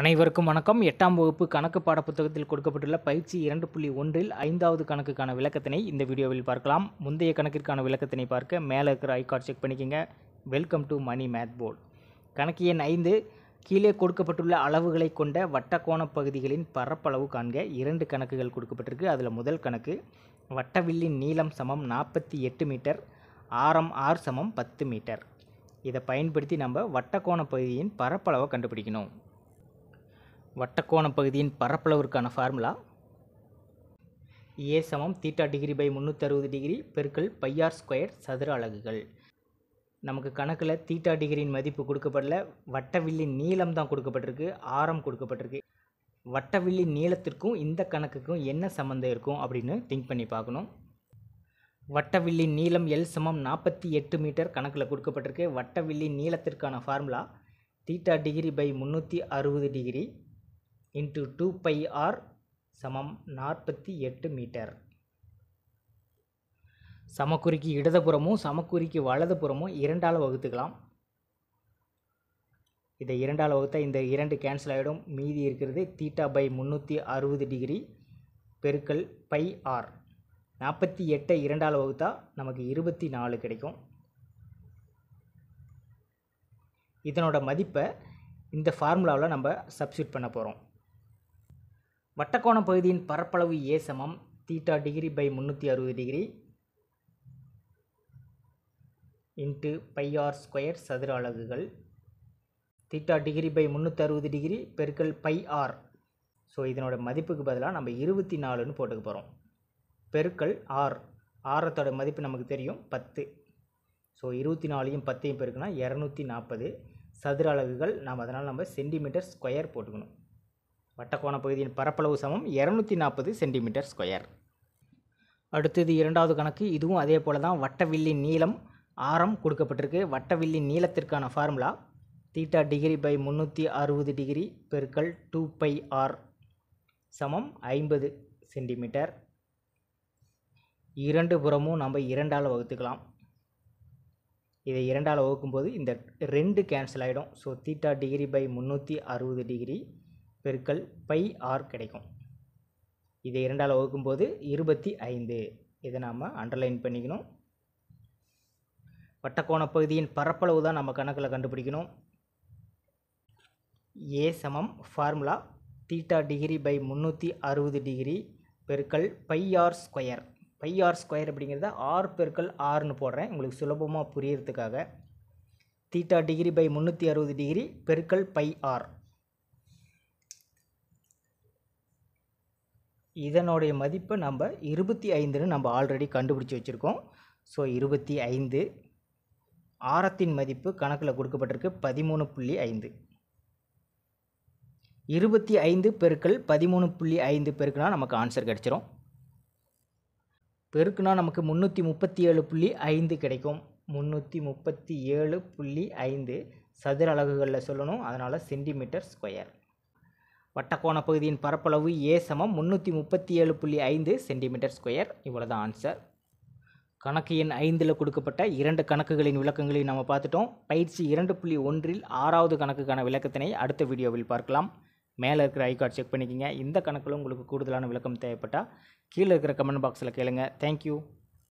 அனைவருக்கும் வணக்கம் எட்டாம் வகுப்பு கணக்கு பாடப்புத்தகத்தில் கொடுக்கப்பட்டுள்ள பயிற்சி இரண்டு புள்ளி ஒன்றில் ஐந்தாவது கணக்குக்கான விளக்கத்தினை இந்த வீடியோவில் பார்க்கலாம் முந்தைய கணக்கிற்கான விளக்கத்தினை பார்க்க மேலே இருக்கிற ஐகார்ட் செக் பண்ணிக்கோங்க welcome to Mani math board கணக்கு எண் ஐந்து கீழே கொடுக்கப்பட்டுள்ள அளவுகளை கொண்ட வட்டக்கோண பகுதிகளின் பரப்பளவு காண்க இரண்டு கணக்குகள் கொடுக்கப்பட்டிருக்கு அதில் முதல் கணக்கு வட்டவில்லின் நீளம் சமம் நாற்பத்தி எட்டு மீட்டர் ஆரம் ஆர் சமம் பத்து மீட்டர் இதை பயன்படுத்தி நம்ம வட்டக்கோண பகுதியின் பரப்பளவை கண்டுபிடிக்கணும் வட்டக்கோண பகுதியின் பரப்பளவிற்கான ஃபார்முலா ஏ சமம் தீட்டா டிகிரி பை முந்நூற்றறுபது டிகிரி பெருக்கல் பையார் ஸ்கொயர் சதுர அலகுகள் நமக்கு கணக்கில் தீட்டா டிகிரியின் மதிப்பு கொடுக்கப்படல வட்டவில்லின் நீளம் தான் கொடுக்கப்பட்டிருக்கு ஆரம் கொடுக்கப்பட்டிருக்கு வட்டவில்லின் நீளத்திற்கும் இந்த கணக்குக்கும் என்ன சம்மந்தம் இருக்கும் அப்படின்னு திங்க் பண்ணி பார்க்கணும் வட்டவில்லின் நீளம் எல் சமம் நாற்பத்தி எட்டு மீட்டர் கணக்கில் கொடுக்கப்பட்டிருக்கு வட்டவில்லின் நீளத்திற்கான ஃபார்முலா தீட்டா டிகிரி பை முந்நூற்றி அறுபது degree into two pi r சமம் நாற்பத்தி எட்டு மீட்டர் சமக்குறிக்கு இடதுபுறமும் சமக்குறிக்கு வலதுபுறமும் இரண்டால் வகுத்துக்கலாம் இதை இரண்டால் வகுத்தால் இந்த இரண்டு கேன்சல் ஆகிடும் மீதி இருக்கிறது தீட்டா பை முந்நூற்றி அறுபது டிகிரி பெருக்கல் பை ஆர் நாற்பத்தி எட்டை இரண்டால் வகுத்தால் நமக்கு இருபத்தி நாலு கிடைக்கும் இதனோட மதிப்பை இந்த ஃபார்முலாவில் நம்ம சப்ஸ்டியூட் பண்ண போகிறோம் வட்டக்கோண பகுதியின் பரப்பளவு ஏ சமம் தீட்டா டிகிரி பை முந்நூற்றி அறுபது டிகிரி இன்ட்டு பைஆர் ஸ்கொயர் சதுர அலகுகள் தீட்டா டிகிரி பை முந்நூற்றி அறுபது டிகிரி பெருக்கல் பை ஆர் ஸோ இதனோட மதிப்புக்கு பதிலாக நம்ம இருபத்தி நாலுன்னு போட்டுக்க போகிறோம் பெருக்கல் ஆர் ஆரத்தோட மதிப்பு நமக்கு தெரியும் பத்து ஸோ இருபத்தி நாலையும் பத்தையும் பெருக்குனா இரநூத்தி நாற்பது சதுர அலகுகள் நாம் அதனால் நம்ம சென்டிமீட்டர் ஸ்கொயர் போட்டுக்கணும் வட்டக்கோண பகுதியின் பரப்பளவு சமம் இரநூத்தி நாற்பது சென்டிமீட்டர் ஸ்கொயர் அடுத்தது இரண்டாவது கணக்கு இதுவும் அதே போல் தான் வட்டவில்லின் நீளம் ஆரம் கொடுக்கப்பட்டிருக்கு வட்டவில்லின் நீளத்திற்கான ஃபார்முலா தீட்டா டிகிரி பை முந்நூற்றி அறுபது டிகிரி பெருக்கல் டூ பை ஆர் சமம் ஐம்பது சென்டிமீட்டர் இரண்டு புறமும் நம்ம இரண்டால் வகுத்துக்கலாம் இதை இரண்டால் வகுக்கும்போது இந்த ரெண்டு கேன்சல் ஆகிடும் ஸோ தீட்டா டிகிரி பை முந்நூற்றி அறுபது டிகிரி பெருக்கல் பை ஆர் கிடைக்கும் இதை இரண்டால் வகுக்கும்போது இருபத்தி ஐந்து இதை நாம் அண்டர்லைன் பண்ணிக்கணும் வட்டக்கோண பகுதியின் பரப்பளவு தான் நம்ம கணக்கில் கண்டுபிடிக்கணும் ஏ சமம் ஃபார்முலா தீட்டா டிகிரி பை முந்நூற்றி அறுபது டிகிரி பெருக்கல் pi r square pi r square அப்படிங்கிறத ஆர் பெருக்கல் ஆர்னு போடுறேன் உங்களுக்கு சுலபமாக புரியறதுக்காக தீட்டா டிகிரி பை முந்நூற்றி அறுபது டிகிரி பெருக்கல் பை ஆர் இதனுடைய மதிப்பை நம்ம இருபத்தி ஐந்துன்னு நம்ம ஆல்ரெடி கண்டுபிடிச்சி வச்சுருக்கோம் ஸோ இருபத்தி ஐந்து ஆரத்தின் மதிப்பு கணக்கில் கொடுக்கப்பட்டிருக்கு பதிமூணு புள்ளி ஐந்து இருபத்தி ஐந்து பெருக்கள் பதிமூணு புள்ளி ஐந்து பெருக்குனா நமக்கு ஆன்சர் கிடச்சிரும் பெருக்குனா நமக்கு முந்நூற்றி முப்பத்தி ஏழு புள்ளி ஐந்து கிடைக்கும் முந்நூற்றி முப்பத்தி ஏழு புள்ளி ஐந்து சதுர அலகுகளில் சொல்லணும் அதனால் சென்டிமீட்டர் ஸ்கொயர் வட்டக்கோண பகுதியின் பரப்பளவு ஏ சமம் முந்நூற்றி முப்பத்தி ஏழு புள்ளி ஐந்து சென்டிமீட்டர் ஸ்கொயர் இவ்வளோதான் தான் ஆன்சர் கணக்கு எண் ஐந்தில் கொடுக்கப்பட்ட இரண்டு கணக்குகளின் விளக்கங்களையும் நம்ம பார்த்துட்டோம் பயிற்சி இரண்டு புள்ளி ஒன்றில் ஆறாவது கணக்குக்கான விளக்கத்தினை அடுத்த வீடியோவில் பார்க்கலாம் மேலே இருக்கிற ஐகார்ட் செக் பண்ணிக்கிங்க இந்த கணக்கிலும் உங்களுக்கு கூடுதலான விளக்கம் தேவைப்பட்டால் கீழே இருக்கிற கமெண்ட் பாக்ஸில் கேளுங்கள் தேங்க்யூ